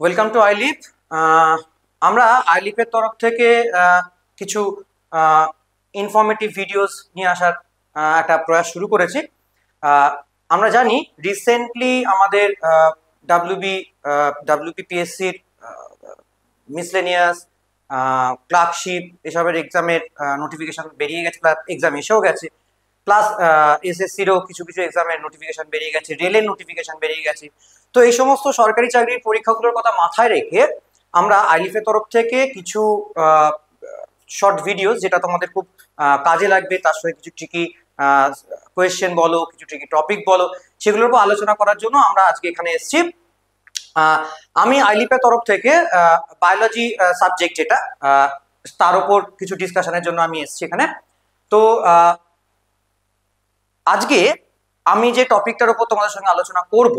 welcome to আইলিপ আমরা আইলিপের তরফ থেকে কিছু ইনফরমেটিভ ভিডিওস নিয়ে আসার একটা প্রয়াস শুরু করেছি আমরা জানি রিসেন্টলি আমাদের ডাব্লিউবি ডাব্লিউবিপিএসসির মিসলেনিয়াস ক্লার্কশিপ এসবের এক্সামের নোটিফিকেশান বেরিয়ে গেছে এক্সাম এসেও গেছে প্লাস এসএসসিরও কিছু কিছু এক্সামের নোটিফিকেশান বেরিয়ে গেছে রেলের নোটিফিকেশান বেরিয়ে গেছে তো এই সমস্ত সরকারি চাকরির পরীক্ষাগুলোর কথা মাথায় রেখে আমরা আইলিফের তরফ থেকে কিছু শর্ট ভিডিও যেটা তোমাদের খুব কাজে লাগবে তার সঙ্গে কিছু ট্রিকি কোয়েশ্চেন বলো কিছু ট্রিকি টপিক বলো সেগুলোর উপর আলোচনা করার জন্য আমরা আজকে এখানে এসেছি আমি আইলিপের তরফ থেকে বায়োলজি সাবজেক্ট যেটা তার উপর কিছু ডিসকাশনের জন্য আমি এসেছি এখানে তো আজকে আমি যে টপিকটার উপর তোমাদের সঙ্গে আলোচনা করব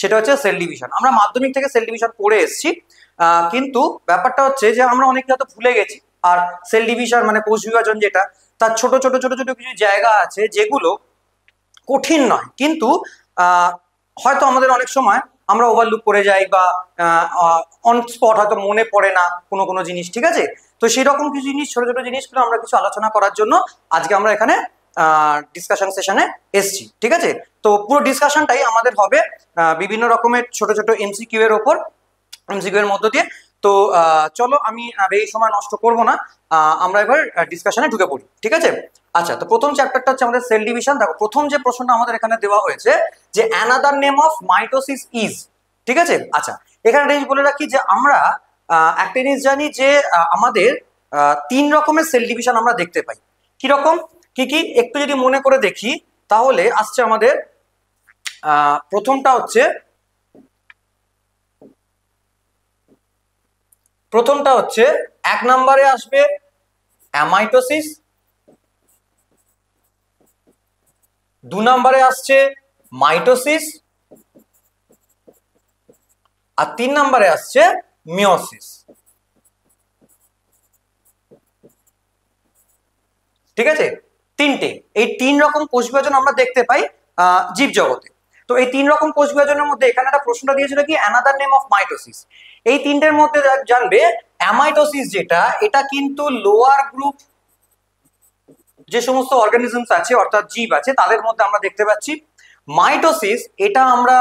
সেটা হচ্ছে সেল ডিভিশন আমরা মাধ্যমিক থেকে সেল ডিভিশন পড়ে এসেছি কিন্তু ব্যাপারটা হচ্ছে যে আমরা অনেক হয়তো ভুলে গেছি আর সেল ডিভিশন মানে কোষ বিভাজন যেটা তার ছোট ছোট ছোট ছোট কিছু জায়গা আছে যেগুলো কঠিন নয় কিন্তু হয়তো আমাদের অনেক সময় আমরা ওভারলুক করে যাই বা অন স্পট হয়তো মনে পড়ে না কোনো কোনো জিনিস ঠিক আছে তো রকম কিছু জিনিস ছোট ছোট জিনিসগুলো আমরা কিছু আলোচনা করার জন্য আজকে আমরা এখানে ডিসকাশন সেশনে এসছি ঠিক আছে তো পুরো ডিসকাশনটাই আমাদের হবে বিভিন্ন রকমের ছোট ছোট এমসিকিউ এর ওপর এমসিকিউ এর মধ্য দিয়ে তো চলো আমি এই সময় নষ্ট করব না আমরা এবার ডিসকাশনে ঢুকে পড়ি ঠিক আছে আচ্ছা তো প্রথম চ্যাপ্টারটা হচ্ছে আমাদের সেল ডিভিশন দেখো প্রথম যে প্রশ্নটা আমাদের এখানে দেওয়া হয়েছে যে another name of mitosis is ঠিক আছে আচ্ছা এখানে রেঞ্জ বলে রাখি যে আমরা একটা জিনিস জানি যে আমাদের তিন রকমের সেল ডিভিশন আমরা দেখতে পাই কি রকম কি কি একটু যদি মনে করে দেখি তাহলে আসছে আমাদের প্রথমটা হচ্ছে প্রথমটা হচ্ছে এক নম্বরে আসবে অ্যামাইটোসিস দু নম্বরে আসছে মাইটোসিস আর তিন নম্বরে আসছে মিওসিস ঠিক আছে তিনটে এই তিন রকম কোষ বিভাজন আমরা দেখতে পাই জীব জগতে তো এই তিন রকম কোষ বিভাজনের মধ্যে এখানে একটা প্রশ্নটা দিয়েছিল কি অ্যানাদার নেম অফ মাইটোসিস এই তিনটের মধ্যে জানবে অ্যামাইটোসিস যেটা এটা কিন্তু লোয়ার গ্রুপ যে সমস্ত অর্গানিজমস আছে অর্থাৎ জীব আছে তাদের মধ্যে আমরা দেখতে পাচ্ছি মাইটোসিস এটা আমরা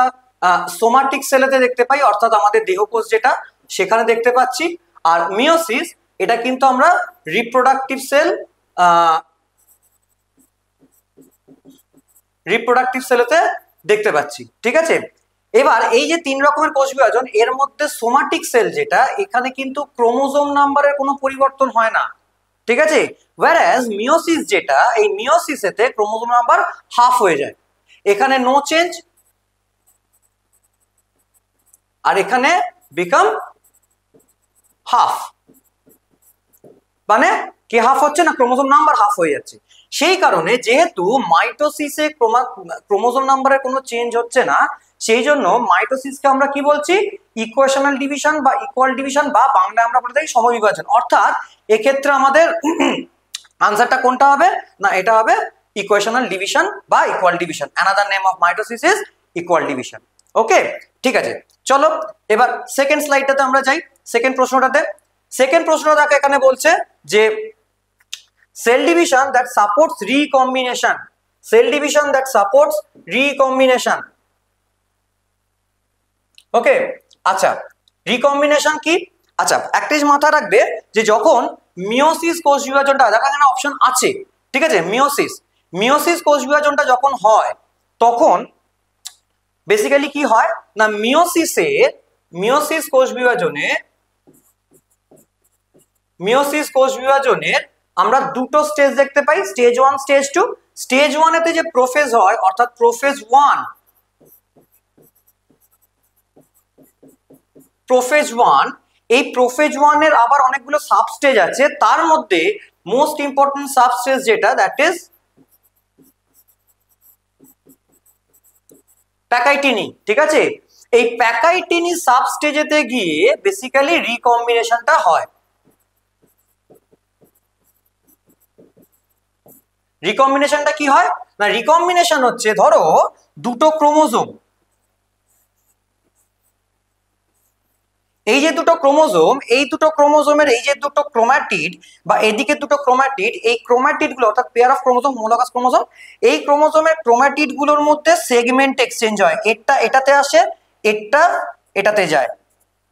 সোমাটিক সেলেতে দেখতে পাই অর্থাৎ আমাদের দেহকোষ যেটা সেখানে দেখতে পাচ্ছি আর মিওসিস এটা কিন্তু আমরা রিপ্রোডাক্টিভ সেল রিপ্রোডাক্টিভ সেলেতে দেখতে পাচ্ছি ঠিক আছে এবার এই যে তিন রকমের কোষ বিভাজন এর মধ্যে সোমাটিক সেল যেটা এখানে কিন্তু ক্রোমোজোম নাম্বারের কোনো পরিবর্তন হয় না ঠিক আছে ওয়ারাস মিওসিস যেটা এই মিওসিসেতে ক্রোমোজোম নাম্বার হাফ হয়ে যায় এখানে নো চেঞ্জ আর এখানে বিকাম হাফ মানে কি হাফ হচ্ছে না ক্রোমোজোম নাম্বার হাফ হয়ে যাচ্ছে সেই কারণে যেহেতু মাইটোসিসে ক্রোমা ক্রোমোজোম নাম্বারের কোনো চেঞ্জ হচ্ছে না সেই জন্য মাইটোসিসকে আমরা কি বলছি ইকুয়েশনাল ডিভিশন বা ইকুয়াল ডিভিশন বা বাংলায় আমরা বলে থাকি সমবিভাজন অর্থাৎ এক্ষেত্রে আমাদের আনসারটা কোনটা হবে না এটা হবে ইকুয়েশনাল ডিভিশন বা equal division another name of mitosis is equal division okay ঠিক আছে চলো এবার সেকেন্ড স্লাইডটাতে আমরা যাই সেকেন্ড প্রশ্নটাতে সেকেন্ড প্রশ্নটাকে এখানে বলছে যে cell division that supports recombination cell division that supports recombination okay আচ্ছা রিকম্বিনেশন কি আচ্ছা একটা মাথা রাখবে যে যখন মিওসিস কোষ বিভাজনটা দেখা যায় অপশন আছে ঠিক আছে মিওসিস মিওসিস কোষ বিভাজনটা যখন হয় তখন বেসিক্যালি কি হয় না মিওসিসে মিওসিস কোষ বিভাজনে মিওসিস কোষ বিভাজনের আমরা দুটো স্টেজ দেখতে পাই stage one stage two stage ওয়ানেতে যে প্রোফেজ হয় অর্থাৎ প্রোফেজ ওয়ান প্রোফেজ ওয়ান এই প্রোফেজ ওয়ানের আবার অনেকগুলো সাবস্টেজ আছে তার মধ্যে মোস্ট ইম্পর্টেন্ট সাবস্টেজ যেটা দ্যাট ইজ প্যাকাইটিনি ঠিক আছে এই প্যাকাইটিনি সাবস্টেজেতে গিয়ে বেসিক্যালি রিকম্বিনেশনটা হয় রিকম্বিনেশনটা কি হয় না রিকম্বিনেশন হচ্ছে ধরো দুটো ক্রোমোজোম এই যে দুটো ক্রোমোজোম এই দুটো ক্রোমোজোমের এই যে দুটো ক্রোমাটিড বা এদিকে দুটো ক্রোমাটিড এই ক্রোমাটিড গুলো অর্থাৎ পেয়ার অফ ক্রোমোজোম মোলাকাস ক্রোমোজোম এই ক্রোমোজোমের ক্রোমাটিড গুলোর মধ্যে সেগমেন্ট এক্সচেঞ্জ হয় এটা এটাতে আসে এটা এটাতে যায়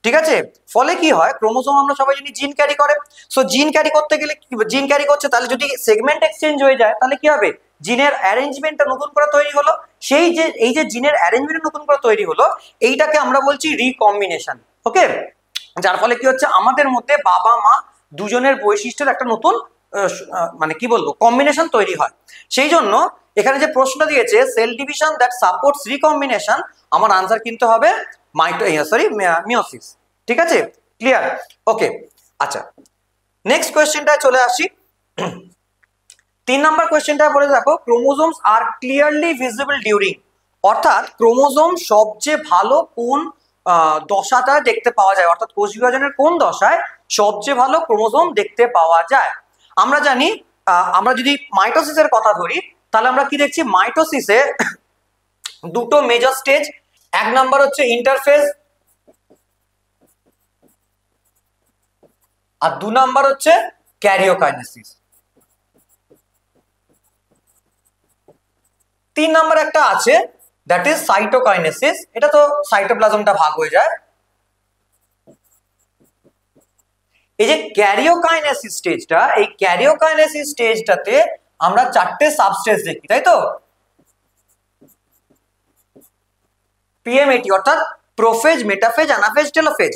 ঠিক আছে ফলে কি হয় ক্রোমোজোম আমরা সবাই জানি জিন ক্যারি করে সো জিন ক্যারি করতে গেলে জিন ক্যারি করছে তাহলে যদি সেগমেন্ট এক্সচেঞ্জ হয়ে যায় তাহলে কি হবে জিনের অ্যারেঞ্জমেন্টটা নতুন করে তৈরি হলো সেই যে এই যে জিনের অ্যারেঞ্জমেন্ট নতুন করে তৈরি হলো এইটাকে আমরা বলছি রিকম্বিনেশন ওকে যার ফলে কি হচ্ছে আমাদের মধ্যে বাবা মা দুজনের বৈশিষ্ট্যের একটা নতুন মানে কি বলবো কম্বিনেশন তৈরি হয় সেই জন্য এখানে যে প্রশ্ন দিয়েছে cell division that supports recombination আমার আনসার কিন্তু হবে মাইটো সরি মিওসিস ঠিক আছে ক্লিয়ার ওকে আচ্ছা নেক্সট কোয়েশ্চেনটায় চলে আসি তিন নম্বর কোয়েশ্চেনটা বলে দেখো chromosomes are clearly visible during অর্থাৎ ক্রোমোজোম সবচেয়ে ভালো কোন দশাটা দেখতে পাওয়া যায় অর্থাৎ কোষ বিভাজনের কোন দশায় সবচেয়ে ভালো ক্রোমোজোম দেখতে পাওয়া যায় আমরা জানি আমরা যদি মাইটোসিসের কথা ধরি তাহলে আমরা কি দেখছি মাইটোসিসে দুটো মেজর স্টেজ এক নাম্বার হচ্ছে ইন্টারফেস আর দু নাম্বার হচ্ছে ক্যারিওকাইনেসিস তিন নাম্বার একটা আছে দ্যাট ইজ সাইটোকাইনেসিস এটা তো সাইটোপ্লাজমটা ভাগ হয়ে যায় এই যে ক্যারিওকাইনেসিস স্টেজটা এই ক্যারিওকাইনেসিস স্টেজটাতে আমরা চারটে সাবস্টেন্স দেখি তাই তো পিএমএটি অর্থাৎ প্রোফেজ মেটাফেজ অ্যানাফেজ টেলোফেজ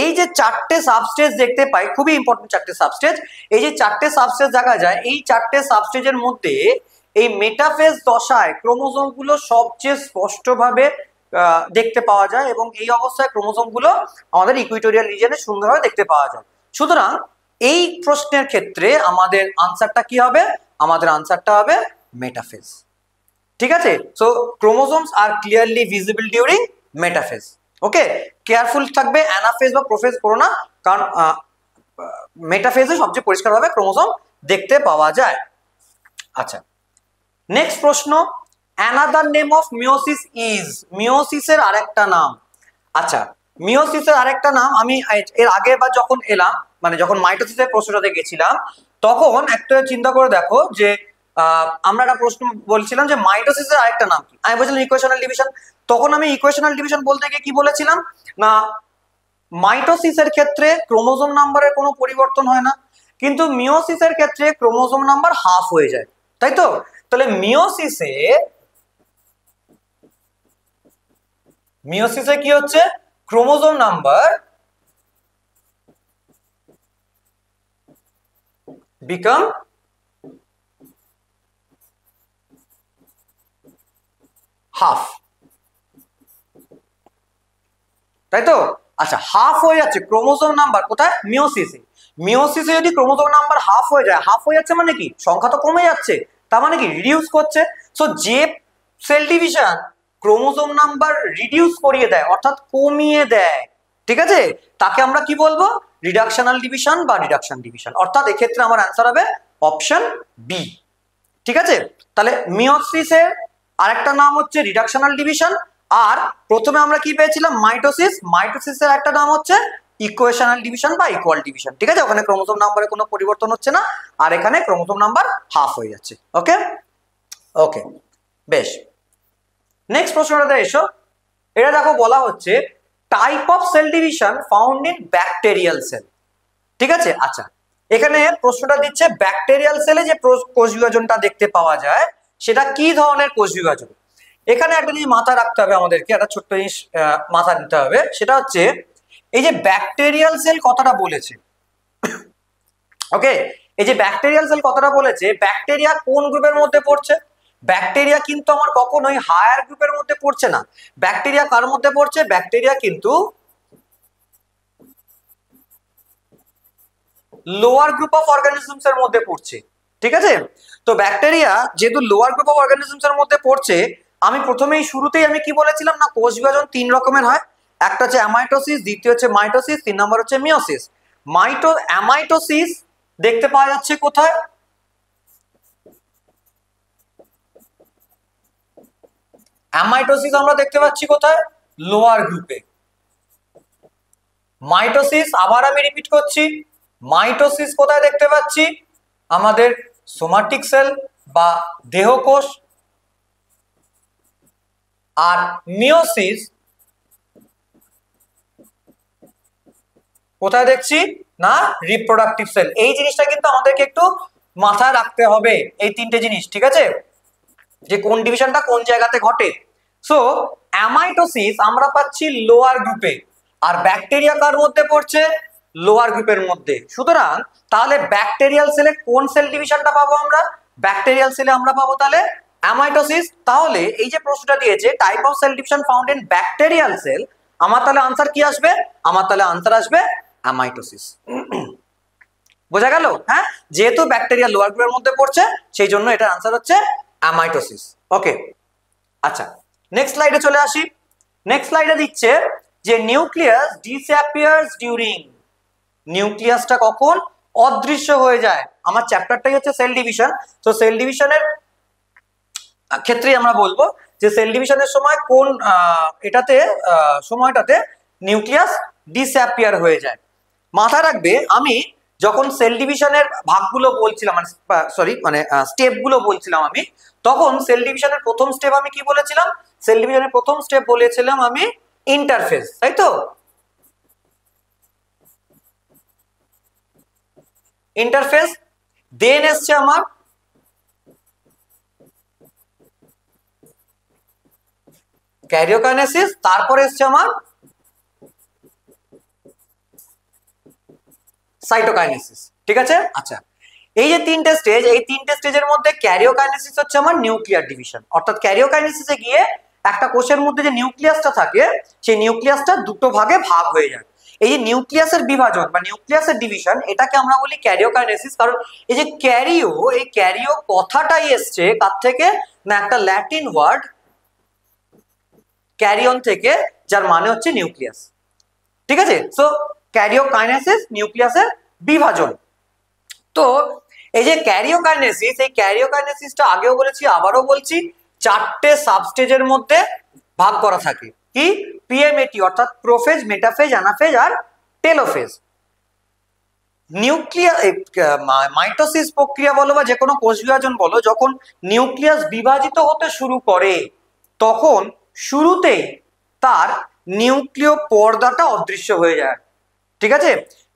এই যে চারটে সাবস্টেজ দেখতে পাই খুবই ইম্পর্টেন্ট চারটে সাবস্টেজ এই যে চারটে সাবস্টেজ দেখা যায় এই চারটে সাবস্টেজের মধ্যে এই মেটাফেজ দশায় ক্রোমোজোমগুলো সবচেয়ে স্পষ্টভাবে দেখতে পাওয়া যায় এবং এই অবস্থায় ক্রোমোজোমগুলো আমাদের ইকুইটোরিয়াল রিজনে সুন্দরভাবে দেখতে পাওয়া যায় সুতরাং এই প্রশ্নের ক্ষেত্রে আমাদের আনসারটা কি হবে আমাদের আনসারটা হবে মেটাফেজ ঠিক আছে so chromosomes are clearly visible during metaphase okay careful থাকবে অ্যানাফেজ বা প্রোফেজ করো না কারণ মেটাফেজে সবচেয়ে পরিষ্কারভাবে ক্রোমোজোম দেখতে পাওয়া যায় আচ্ছা নেক্সট প্রশ্ন another name of meiosis is মিওসিসের আরেকটা নাম আচ্ছা মিওসিসের আরেকটা নাম আমি এর আগে বা যখন এলাম মানে যখন মাইটোসিসের প্রশ্নটাতে গেছিলাম তখন একটা চিন্তা করে দেখো যে আমরা একটা প্রশ্ন বলছিলাম যে মাইটোসিসের আরেকটা নাম কি আমি বলছিলাম ইকুয়েশনাল ডিভিশন তখন আমি ইকুয়েশনাল ডিভিশন বলতে গিয়ে কি বলেছিলাম না মাইটোসিসের ক্ষেত্রে ক্রোমোজোম নাম্বারের কোনো পরিবর্তন হয় না কিন্তু মিওসিসের ক্ষেত্রে ক্রোমোজোম নাম্বার হাফ হয়ে যায় তাই তো তাহলে মিওসিসে মিওসিসে কি হচ্ছে ক্রোমোজোম নাম্বার বিকাম হাফ তাই তো আচ্ছা হাফ হয়ে যাচ্ছে ক্রোমোজোম নাম্বার কোথায় মিওসিসে মিওসিসে যদি ক্রোমোজোম নাম্বার হাফ হয়ে যায় হাফ হয়ে যাচ্ছে মানে কি সংখ্যা তো কমে যাচ্ছে তার মানে কি রিডিউস করছে সো যে cell division chromosome number reduce করিয়ে দেয় অর্থাৎ কমিয়ে দেয় ঠিক আছে তাকে আমরা কি বলবো রিডাকশনাল ডিভিশন বা রিডাকশন ডিভিশন অর্থাৎ এক্ষেত্রে আমার অ্যান্সার হবে অপশন বি ঠিক আছে তাহলে মিওসিসের আরেকটা নাম হচ্ছে রিডাকশনাল ডিভিশন আর প্রথমে আমরা কি পেয়েছিলাম মাইটোসিস মাইটোসিসের একটা নাম হচ্ছে ইকুয়েশনাল ডিভিশন বা ইকুয়াল ডিভিশন ঠিক আছে ওখানে ক্রোমোজোম নাম্বারে কোনো পরিবর্তন হচ্ছে না আর এখানে ক্রোমোজোম নাম্বার হাফ হয়ে যাচ্ছে ওকে ওকে বেশ নেক্সট প্রশ্নটাতে এসো এটা দেখো বলা হচ্ছে type of cell division found in bacterial cell ঠিক আছে আচ্ছা এখানে প্রশ্নটা দিচ্ছে ব্যাকটেরিয়াল সেলে যে কোষ বিভাজনটা দেখতে পাওয়া যায় সেটা কি ধরনের কোষ বিভাজন এখানে একটা জিনিস মাথা রাখতে হবে আমাদেরকে একটা ছোট্ট জিনিস মাথা দিতে হবে সেটা হচ্ছে এই যে ব্যাকটেরিয়াল সেল কথাটা বলেছে ওকে এই যে ব্যাকটেরিয়াল সেল কথাটা বলেছে ব্যাকটেরিয়া কোন গ্রুপের মধ্যে পড়ছে ব্যাকটেরিয়া কিন্তু আমার কখনোই হায়ার গ্রুপের মধ্যে পড়ছে না ব্যাকটেরিয়া কার মধ্যে পড়ছে ব্যাকটেরিয়া কিন্তু লোয়ার গ্রুপ অফ অর্গানিজমস এর মধ্যে পড়ছে ঠিক আছে তো ব্যাকটেরিয়া যেহেতু লোয়ার গ্রুপ অফ অর্গানিজমস এর মধ্যে পড়ছে আমি প্রথমেই শুরুতেই আমি কি বলেছিলাম না কোষ বিভাজন তিন রকমের হয় একটা হচ্ছে অ্যামাইটোসিস দ্বিতীয় হচ্ছে মাইটোসিস তিন নম্বর হচ্ছে মিওসিস মাইটো অ্যামাইটোসিস দেখতে পাওয়া যাচ্ছে কোথায় অ্যামাইটোসিস আমরা দেখতে পাচ্ছি কোথায় লোয়ার গ্রুপে মাইটোসিস আবার আমি রিপিট করছি মাইটোসিস কোথায় দেখতে পাচ্ছি আমাদের সোমাটিক সেল বা দেহকোষ আর মিওসিস কোথায় দেখছি না রিপ্রোডাক্টিভ সেল এই জিনিসটা কিন্তু আমাদেরকে একটু মাথায় রাখতে হবে এই তিনটে জিনিস ঠিক আছে যে কোন ডিভিশনটা কোন জায়গাতে ঘটে সো অ্যামাইটোসিস আমরা পাচ্ছি লোয়ার গ্রুপে আর ব্যাকটেরিয়া কার মধ্যে পড়ছে লোয়ার গ্রুপের মধ্যে সুতরাং তাহলে ব্যাকটেরিয়াল সেলে কোন সেল ডিভিশনটা পাবো আমরা ব্যাকটেরিয়াল সেলে আমরা পাবো তাহলে অ্যামাইটোসিস তাহলে এই যে প্রশ্নটা দিয়েছে type of cell division found in bacterial cell আমার তাহলে আনসার কি আসবে আমার তাহলে আনসার আসবে অ্যামাইটোসিস বোঝা গেল হ্যাঁ যেহেতু ব্যাকটেরিয়া লোয়ার গ্রুপের মধ্যে পড়ছে সেই জন্য এটার আনসার হচ্ছে অ্যামাইটোসিস ওকে আচ্ছা নেক্সট স্লাইডে চলে আসি নেক্সট স্লাইডে দিচ্ছে যে নিউক্লিয়াস ডিসঅ্যাপিয়ার্স ডিউরিং নিউক্লিয়াসটা কখন অদৃশ্য হয়ে যায় আমার চ্যাপ্টারটাই হচ্ছে সেল ডিভিশন তো সেল ডিভিশনের ক্ষেত্রেই আমরা বলবো যে সেল ডিভিশনের সময় কোন এটাতে সময়টাতে নিউক্লিয়াস ডিসঅ্যাপিয়ার হয়ে যায় মাথায় রাখবে আমি যখন সেল ডিভিশনের ভাগগুলো বলছিলাম মানে সরি মানে স্টেপগুলো বলছিলাম আমি তখন সেল ডিভিশনের প্রথম স্টেপ আমি কি বলেছিলাম সেল ডিভিশনের প্রথম স্টেপ বলেছিলাম আমি ইন্টারফেস তাই তো ইন্টারফেস দেন এসছে আমার ক্যারিওকানেসিস তারপরে এসছে আমার সাইটোকাইনেসিস ঠিক আছে আচ্ছা এই যে তিনটে স্টেজ এই তিনটে স্টেজের মধ্যে ক্যারিওকাইনেসিস হচ্ছে আমার নিউক্লিয়ার ডিভিশন অর্থাৎ ক্যারিওকাইনেসিসে গিয়ে একটা কোষের মধ্যে যে নিউক্লিয়াসটা থাকে সেই নিউক্লিয়াসটা দুটো ভাগে ভাগ হয়ে যায় এই যে নিউক্লিয়াসের বিভাজন বা নিউক্লিয়াসের ডিভিশন এটাকে আমরা বলি ক্যারিওকাইনেসিস কারণ এই যে ক্যারিও এই ক্যারিও কথাটাই এসছে কার থেকে না একটা ল্যাটিন ওয়ার্ড ক্যারিয়ন থেকে যার মানে হচ্ছে নিউক্লিয়াস ঠিক আছে সো ক্যারিওকাইনেসিস নিউক্লিয়াসের বিভাজন তো এই যে ক্যারিওকাইনেসিস এই ক্যারিওকার্নেসিসটা আগেও বলেছি আবারও বলছি চারটে সাবস্টেজের মধ্যে ভাগ করা থাকে কি পিএমএটি অর্থাৎ প্রোফেজ মেটাফেজ অ্যানাফেজ আর টেলোফেজ নিউক্লিয়া মাইটোসিস প্রক্রিয়া বলো বা যে কোনো কোষ বিভাজন বলো যখন নিউক্লিয়াস বিভাজিত হতে শুরু করে তখন শুরুতেই তার নিউক্লিয় পর্দাটা অদৃশ্য হয়ে যায় ঠিক আছে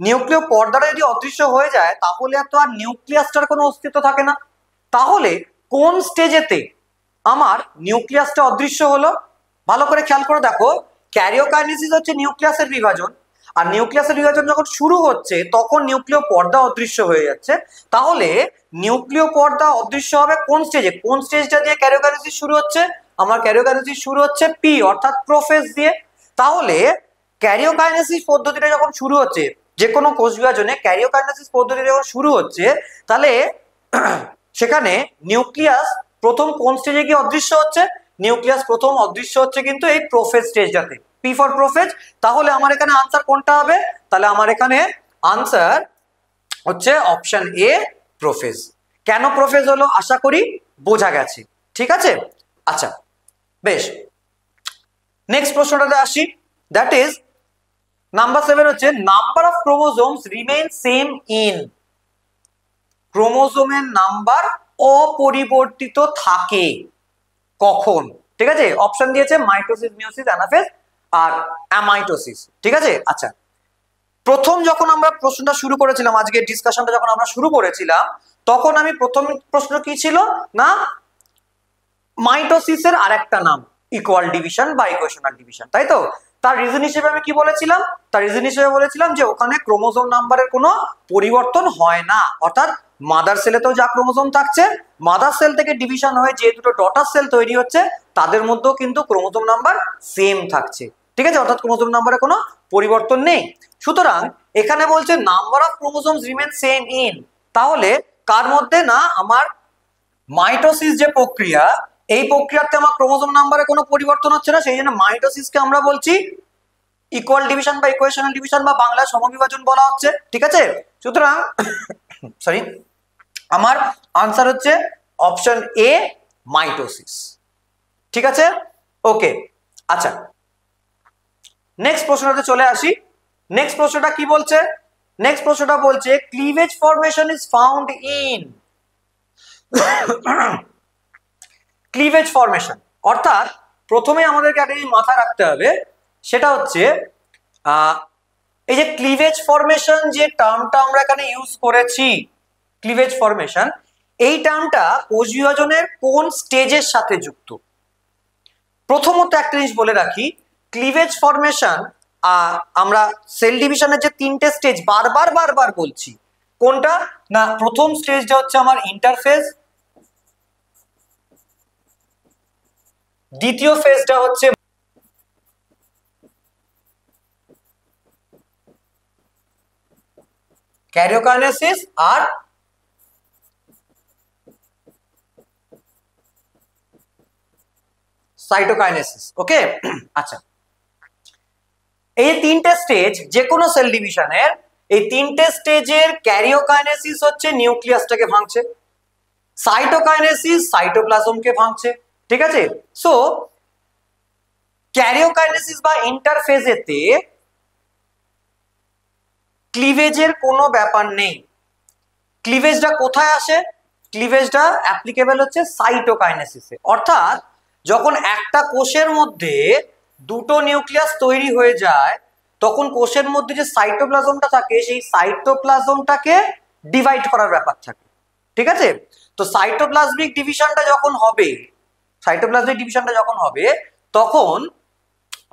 নিউক্লিয় পর্দাটা যদি অদৃশ্য হয়ে যায় তাহলে তো আর নিউক্লিয়াসটার কোনো অস্তিত্ব থাকে না তাহলে কোন স্টেজেতে আমার নিউক্লিয়াসটা অদৃশ্য হলো ভালো করে খেয়াল করে দেখো ক্যারিওকাইনিসিস হচ্ছে নিউক্লিয়াসের বিভাজন আর নিউক্লিয়াসের বিভাজন যখন শুরু হচ্ছে তখন নিউক্লিয় পর্দা অদৃশ্য হয়ে যাচ্ছে তাহলে নিউক্লিয় পর্দা অদৃশ্য হবে কোন স্টেজে কোন স্টেজটা দিয়ে ক্যারিওকাইনিসিস শুরু হচ্ছে আমার ক্যারিওকাইনিসিস শুরু হচ্ছে পি অর্থাৎ প্রোফেস দিয়ে তাহলে ক্যারিওকাইনেসিস পদ্ধতিটা যখন শুরু হচ্ছে যে কোনো কোষ বিভাজনে ক্যারিওকার্নাসিস পদ্ধতি যখন শুরু হচ্ছে তাহলে সেখানে নিউক্লিয়াস প্রথম কোন স্টেজে গিয়ে অদৃশ্য হচ্ছে নিউক্লিয়াস প্রথম অদৃশ্য হচ্ছে কিন্তু এই প্রোফেজ স্টেজটাতে পি ফর প্রোফেজ তাহলে আমার এখানে আনসার কোনটা হবে তাহলে আমার এখানে আনসার হচ্ছে অপশন এ প্রোফেজ কেন প্রোফেজ হলো আশা করি বোঝা গেছে ঠিক আছে আচ্ছা বেশ নেক্সট প্রশ্নটাতে আসি দ্যাট ইজ নাম্বার সেভেন হচ্ছে number of chromosomes remain same in ক্রোমোজোমের নাম্বার অপরিবর্তিত থাকে কখন ঠিক আছে অপশন দিয়েছে মাইটোসিস মিওসিস অ্যানাফেস আর অ্যামাইটোসিস ঠিক আছে আচ্ছা প্রথম যখন আমরা প্রশ্নটা শুরু করেছিলাম আজকে ডিসকাশনটা যখন আমরা শুরু করেছিলাম তখন আমি প্রথম প্রশ্ন কি ছিল না মাইটোসিসের আরেকটা নাম ইকুয়াল ডিভিশন বা ইকুয়েশনাল ডিভিশন তাই তো তার রিজন হিসেবে আমি কি বলেছিলাম তার রিজন হিসেবে বলেছিলাম যে ওখানে ক্রোমোজোম নাম্বারের কোনো পরিবর্তন হয় না অর্থাৎ মাদার সেলেতেও যা ক্রোমোজোম থাকছে মাদার সেল থেকে ডিভিশন হয়ে যে দুটো ডটার সেল তৈরি হচ্ছে তাদের মধ্যেও কিন্তু ক্রোমোজোম নাম্বার সেম থাকছে ঠিক আছে অর্থাৎ ক্রোমোজোম নাম্বারে কোনো পরিবর্তন নেই সুতরাং এখানে বলছে number of chromosome remain same in তাহলে কার মধ্যে না আমার মাইটোসিস যে প্রক্রিয়া এই প্রক্রিয়াতে আমার ক্রোমোজোম নাম্বারে কোনো পরিবর্তন হচ্ছে না সেই জন্য মাইটোসিসকে আমরা বলছি ইকুয়াল ডিভিশন বা ইকুয়েশনাল ডিভিশন বা বাংলা সমবিভাজন বলা হচ্ছে ঠিক আছে সুতরাং সরি আমার আনসার হচ্ছে অপশন এ মাইটোসিস ঠিক আছে ওকে আচ্ছা নেক্সট প্রশ্নটাতে চলে আসি নেক্সট প্রশ্নটা কি বলছে নেক্সট প্রশ্নটা বলছে cleavage formation is found in cleavage formation অর্থাৎ প্রথমে আমাদেরকে একটা জিনিস মাথায় রাখতে হবে সেটা হচ্ছে এই যে ক্লিভেজ ফর্মেশন যে টার্মটা আমরা এখানে ইউজ করেছি ক্লিভেজ ফর্মেশন এই টার্মটা কোষ বিভাজনের কোন স্টেজের সাথে যুক্ত প্রথমত একটা জিনিস বলে রাখি ক্লিভেজ ফর্মেশন আমরা সেল ডিভিশনের যে তিনটে স্টেজ বারবার বারবার বলছি কোনটা না প্রথম স্টেজটা হচ্ছে আমার ইন্টারফেস দ্বিতীয় ফেজটা হচ্ছে ক্যারিওকাইনেসিস আর সাইটোকাইনেসিস ওকে আচ্ছা এই তিনটে স্টেজ যে কোনো সেল ডিভিশনের এই তিনটে স্টেজের ক্যারিওকাইনেসিস হচ্ছে নিউক্লিয়াসটাকে ভাঙছে সাইটোকাইনেসিস সাইটোপ্লাজমকে ভাঙছে ঠিক আছে সো ক্যারিওকাইনেসিস বা ইন্টারফেজেতে ক্লিভেজের কোনো ব্যাপার নেই ক্লিভেজটা কোথায় আসে ক্লিভেজটা অ্যাপ্লিকেবল হচ্ছে সাইটোকাইনেসিসে অর্থাৎ যখন একটা কোষের মধ্যে দুটো নিউক্লিয়াস তৈরি হয়ে যায় তখন কোষের মধ্যে যে সাইটোপ্লাজমটা থাকে সেই সাইটোপ্লাজমটাকে ডিভাইড করার ব্যাপার থাকে ঠিক আছে তো সাইটোপ্লাজমিক ডিভিশনটা যখন হবে সাইটোপ্লাজমিক ডিভিশনটা যখন হবে তখন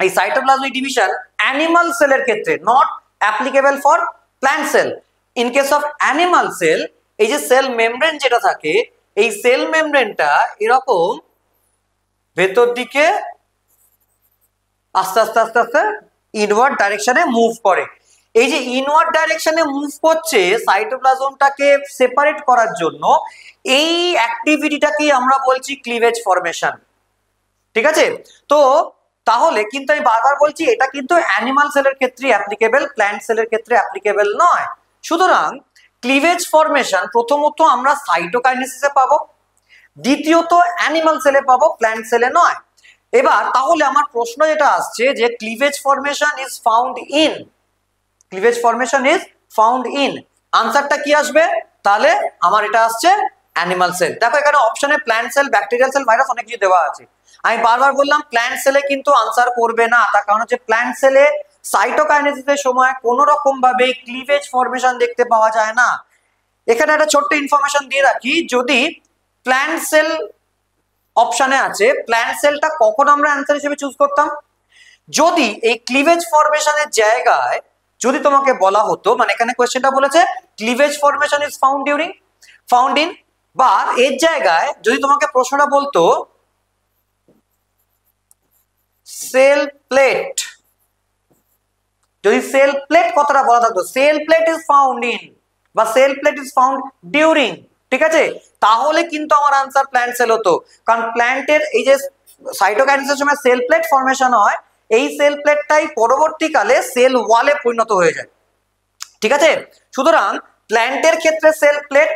এই সাইটোপ্লাজমিক ডিভিশন অ্যানিমাল সেলের ক্ষেত্রে not applicable for plant cell in case of animal cell এই যে সেল মেমব্রেন যেটা থাকে এই সেল মেমব্রেনটা এরকম ভেতর দিকে আস্তে আস্তে আস্তে আস্তে ইনওয়ার্ড ডাইরেকশনে মুভ করে এই যে ইনওয়ার্ড ডাইরেকশনে মুভ করছে সাইটোপ্লাজমটাকে সেপারেট করার জন্য এই অ্যাক্টিভিটিটাকে আমরা বলছি ক্লিভেজ ফরমেশন ঠিক আছে তো তাহলে কিন্তু আমি বারবার বলছি এটা কিন্তু অ্যানিমাল সেলের ক্ষেত্রে অ্যাপ্লিকেবল প্ল্যান্ট সেলের ক্ষেত্রে অ্যাপ্লিকেবল নয় সুতরাং ক্লিভেজ ফরমেশন প্রথমত আমরা সাইটোকাইনেসিসে পাবো দ্বিতীয়ত অ্যানিমাল সেলে পাবো প্ল্যান্ট সেলে নয় এবার তাহলে আমার প্রশ্ন যেটা আসছে যে cleavage formation is found in cleavage formation is found in আনসারটা কি আসবে তাহলে আমার এটা আসছে অ্যানিমাল সেল দেখো এখানে অপশনে plant cell bacterial cell virus অনেক কিছু দেওয়া আছে আমি বারবার বললাম প্ল্যান্ট সেলে কিন্তু আনসার করবে না তার কারণ হচ্ছে প্ল্যান্ট সেলে সাইটোকাইনেসিসের সময় কোন রকম ভাবে ক্লিভেজ ফর্মেশন দেখতে পাওয়া যায় না এখানে একটা ছোট্ট ইনফরমেশন দিয়ে রাখি যদি প্ল্যান্ট সেল অপশানে আছে প্ল্যান্ট সেলটা কখন আমরা অ্যান্সার হিসেবে চুজ করতাম যদি এই ক্লিভেজ ফর্মেশনের জায়গায় যদি তোমাকে বলা হতো মানে এখানে কোয়েশ্চেনটা বলেছে cleavage formation is found during found in বা এর জায়গায় যদি তোমাকে প্রশ্নটা বলতো সেল প্লেট যদি সেল প্লেট কথাটা বলা থাকতো cell plate is found in বা cell plate is found during ঠিক আছে তাহলে কিন্তু আমার আনসার প্ল্যান্ট সেল হতো কারণ প্ল্যান্টের এই যে সাইটোকাইনেসিসের সময় সেল প্লেট ফরমেশন হয় এই সেল প্লেটটাই পরবর্তীকালে সেল ওয়ালে পরিণত হয়ে যায় ঠিক আছে সুতরাং প্ল্যান্টের ক্ষেত্রে সেল প্লেট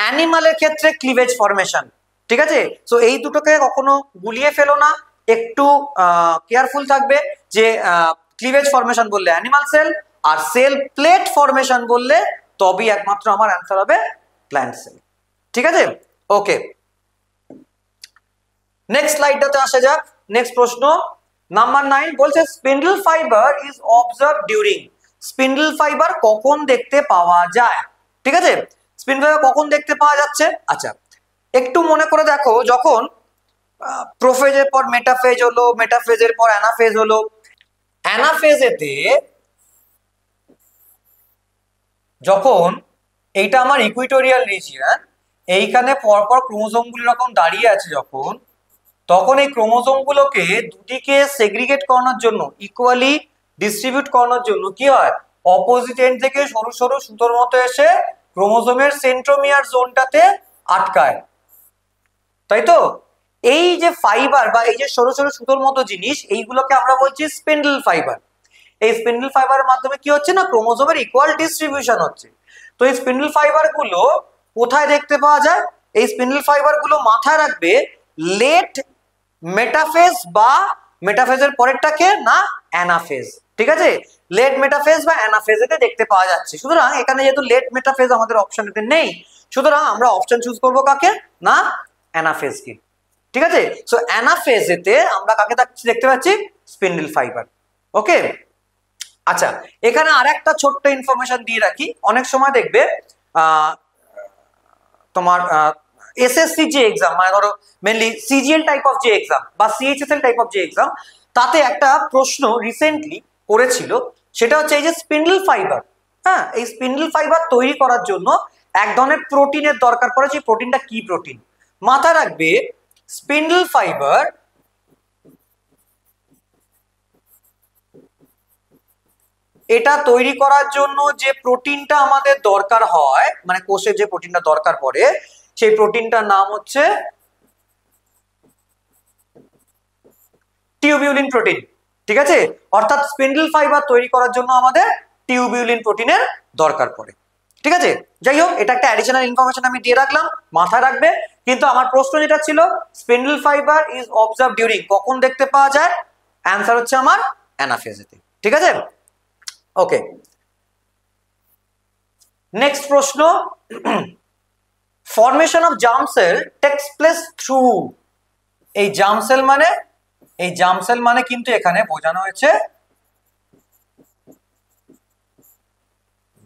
অ্যানিমালের ক্ষেত্রে ক্লিভেজ ফরমেশন ঠিক আছে সো এই দুটোকে কখনো গুলিয়ে ফেলো না একটু কেয়ারফুল থাকবে যে ক্লিভেজ ফরমেশন বললে অ্যানিমাল সেল আর সেল প্লেট ফরমেশন বললে তবেই একমাত্র আমার অ্যান্সার হবে প্ল্যান্ট সেল ঠিক আছে ওকে নেক্সট স্লাইডটাতে আসা যাক নেক্সট প্রশ্ন নাম্বার নাইন বলছে spindle fibre is observe during spindle fibre কখন দেখতে পাওয়া যায় ঠিক আছে স্পিন্ডল ফাইবার কখন দেখতে পাওয়া যাচ্ছে আচ্ছা একটু মনে করে দেখো যখন প্রোফেজের পর মেটাফেজ হলো মেটাফেজের পর অ্যানাফেজ হলো অ্যানাফেজেতে যখন এইটা আমার ইকুইটোরিয়াল রিজিয়ান এইখানে পরপর ক্রোমোজোমগুলি রকম দাঁড়িয়ে আছে যখন তখন এই ক্রোমোজোমগুলোকে দুটিকে সেগ্রিগেট করানোর জন্য ইকুয়ালি ডিস্ট্রিবিউট করানোর জন্য কি হয় অপোজিট এন্ড থেকে সরু সরু সুতোর মতো এসে ক্রোমোজোমের সেন্ট্রোমিয়ার জোনটাতে আটকায় তাই তো এই যে ফাইবার বা এই যে সরু সরু সুতোর মতো জিনিস এইগুলোকে আমরা বলছি স্পেন্ডেল ফাইবার এই স্পেন্ডেল ফাইবারের মাধ্যমে কি হচ্ছে না ক্রোমোজোমের ইকুয়াল ডিস্ট্রিবিউশন হচ্ছে তো এই স্পিন্ডল ফাইবার গুলো কোথায় দেখতে পাওয়া যায় এই স্পিন্ডল ফাইবার গুলো মাথায় রাখবে লেট মেটাফেজ বা মেটাফেজের পরেরটা কে না অ্যানাফেজ ঠিক আছে লেট মেটাফেজ বা অ্যানাফেজ এতে দেখতে পাওয়া যাচ্ছে সুতরাং এখানে যেহেতু লেট মেটাফেজ আমাদের অপশন এতে নেই সুতরাং আমরা অপশন চুজ করব কাকে না অ্যানাফেজকে ঠিক আছে সো অ্যানাফেজ এতে আমরা কাকে দেখতে পাচ্ছি স্পিন্ডেল ফাইবার ওকে আচ্ছা এখানে আর একটা ছোট্ট ইনফরমেশন দিয়ে রাখি অনেক সময় দেখবে তোমার এসএসসি যে এক্সাম মানে ধরো মেনলি সিজিএল টাইপ অফ যে এক্সাম বা সিএইচএসএল টাইপ অফ যে এক্সাম তাতে একটা প্রশ্ন রিসেন্টলি করেছিল সেটা হচ্ছে এই যে স্পিন্ডল ফাইবার হ্যাঁ এই স্পিন্ডল ফাইবার তৈরি করার জন্য এক ধরনের প্রোটিনের দরকার পড়ে সেই প্রোটিনটা কি প্রোটিন মাথা রাখবে স্পিন্ডল ফাইবার এটা তৈরি করার জন্য যে প্রোটিনটা আমাদের দরকার হয় মানে কোষে যে প্রোটিনটা দরকার পড়ে সেই প্রোটিনটার নাম হচ্ছে টিউবিউলিন প্রোটিন ঠিক আছে অর্থাৎ স্পিন্ডল ফাইবার তৈরি করার জন্য আমাদের টিউবিউলিন প্রোটিনের দরকার পড়ে ঠিক আছে যাই হোক এটা একটা অ্যাডিশনাল ইনফরমেশন আমি দিয়ে রাখলাম মাথায় রাখবে কিন্তু আমার প্রশ্ন যেটা ছিল spindle fibre is observe during কখন দেখতে পাওয়া যায় অ্যান্সার হচ্ছে আমার অ্যানাফেজেতে ঠিক আছে ওকে নেক্সট প্রশ্ন formation of germ cell takes place through এই জামসেল মানে এই জামসেল মানে কিন্তু এখানে বোঝানো হয়েছে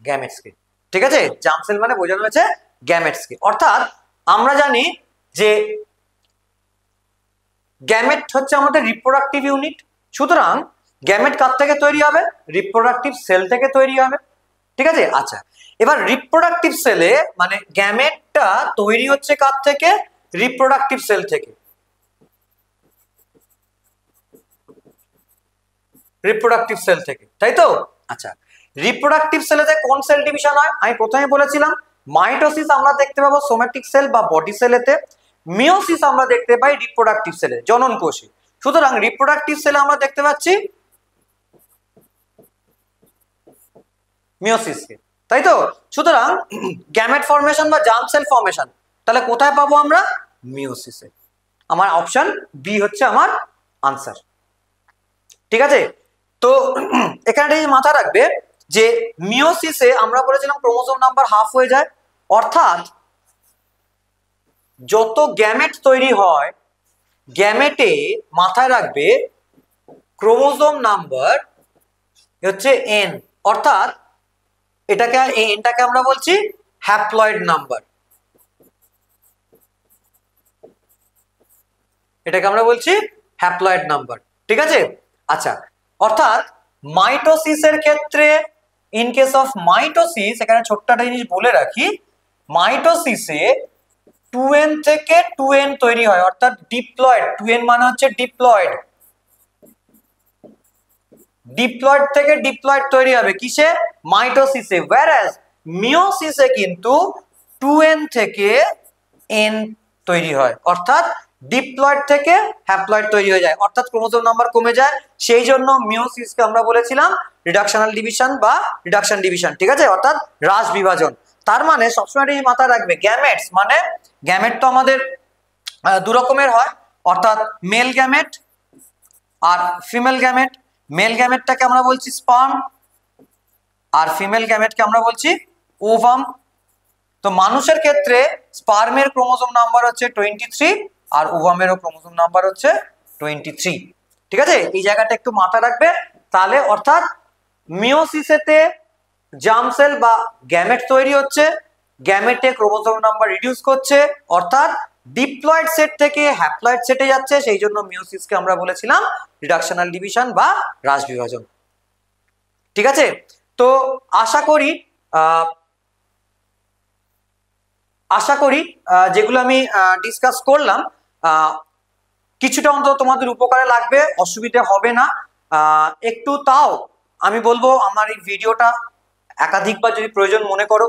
গ্যামেটসকে ঠিক আছে জামসেল মানে বোঝানো হয়েছে গ্যামেটসকে অর্থাৎ আমরা জানি যে গ্যামেট হচ্ছে আমাদের রিপ্রোডাক্টিভ ইউনিট সুতরাং গ্যামেট কার থেকে তৈরি হবে রিপ্রোডাক্টিভ সেল থেকে তৈরি হবে ঠিক আছে আচ্ছা এবার রিপ্রোডাক্টিভ সেলে মানে গ্যামেটটা তৈরি হচ্ছে কার থেকে রিপ্রোডাক্টিভ সেল থেকে রিপ্রোডাক্টিভ সেল থেকে তাই তো আচ্ছা রিপ্রোডাক্টিভ যে কোন সেল ডিভিশন হয় আমি প্রথমে বলেছিলাম মাইটোসিস আমরা দেখতে পাবো সোম্যাটিক সেল বা বডি সেলেতে মিওসিস আমরা দেখতে পাই রিপ্রোডাক্টিভ সেলে জনন কোষে সুতরাং রিপ্রোডাক্টিভ সেলে আমরা দেখতে পাচ্ছি মিওসিসকে তাই তো সুতরাং গ্যামেট ফর্মেশন বা জাম সেল ফর্মেশন তাহলে কোথায় পাবো আমরা মিওসিসে আমার অপশন বি হচ্ছে আমার আনসার ঠিক আছে তো এখানে মাথা রাখবে যে মিওসিসে আমরা বলেছিলাম ক্রোমোজোম নাম্বার হাফ হয়ে যায় অর্থাৎ যত গ্যামেট তৈরি হয় গ্যামেটে মাথায় রাখবে ক্রোমোজোম নাম্বার হচ্ছে এন অর্থাৎ এটাকে এই এনটাকে আমরা বলছি হ্যাপ্লয়েড নাম্বার এটাকে আমরা বলছি হ্যাপ্লয়েড নাম্বার ঠিক আছে আচ্ছা অর্থাৎ মাইটোসিসের ক্ষেত্রে ইন কেস অফ মাইটোসিস এখানে ছোট্ট একটা জিনিস বলে রাখি মাইটোসিসে টু এন থেকে টু এন তৈরি হয় অর্থাৎ ডিপ্লয়েড টু এন মানে হচ্ছে ডিপ্লয়েড ডিপ্লয়েড থেকে ডিপ্লয়েড তৈরি হবে কিসে মাইটোসিসে ওয়্যারাস মিওসিসে কিন্তু টু এন থেকে এন তৈরি হয় অর্থাৎ ডিপ্লয়েড থেকে হ্যাপ্লয়েড তৈরি হয়ে যায় অর্থাৎ ক্রোমোজোম নাম্বার কমে যায় সেই জন্য মিওসিসকে আমরা বলেছিলাম রিডাকশনাল ডিভিশন বা রিডাকশন ডিভিশন ঠিক আছে অর্থাৎ হ্রাস বিভাজন তার মানে সবসময় এই মাথায় রাখবে গ্যামেটস মানে গ্যামেট তো আমাদের দু রকমের হয় অর্থাৎ মেল গ্যামেট আর ফিমেল গ্যামেট মেল গ্যামেটটাকে আমরা বলছি স্পার্ম আর ফিমেল গ্যামেটকে আমরা বলছি ওভাম তো মানুষের ক্ষেত্রে স্পার্মের ক্রোমোজোম নাম্বার হচ্ছে টোয়েন্টি থ্রি আর ওভামেরও ক্রোমোজোম নাম্বার হচ্ছে টোয়েন্টি থ্রি ঠিক আছে এই জায়গাটা একটু মাথা রাখবে তাহলে অর্থাৎ মিওসিসেতে জামসেল বা গ্যামেট তৈরি হচ্ছে গ্যামেটে ক্রোমোজোম নাম্বার রিডিউস করছে অর্থাৎ ডিপ্লয়েড সেট থেকে হ্যাপ্লয়েড সেটে যাচ্ছে সেই জন্য মিউসিসকে আমরা বলেছিলাম রিডাকশনাল ডিভিশন বা হ্রাস বিভাজন ঠিক আছে তো আশা করি আশা করি যেগুলো আমি ডিসকাস করলাম কিছুটা অন্তত তোমাদের উপকারে লাগবে অসুবিধে হবে না একটু তাও আমি বলবো আমার এই ভিডিওটা একাধিকবার যদি প্রয়োজন মনে করো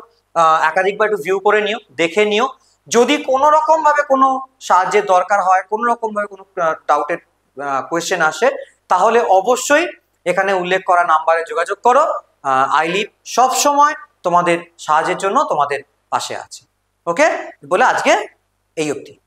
একাধিকবার একটু ভিউ করে নিও দেখে নিও যদি কোনো রকমভাবে কোনো সাহায্যের দরকার হয় কোনো রকমভাবে কোনো ডাউটের কোয়েশ্চেন আসে তাহলে অবশ্যই এখানে উল্লেখ করা নাম্বারে যোগাযোগ করো সব সবসময় তোমাদের সাহায্যের জন্য তোমাদের পাশে আছে ওকে বলে আজকে এই অবধি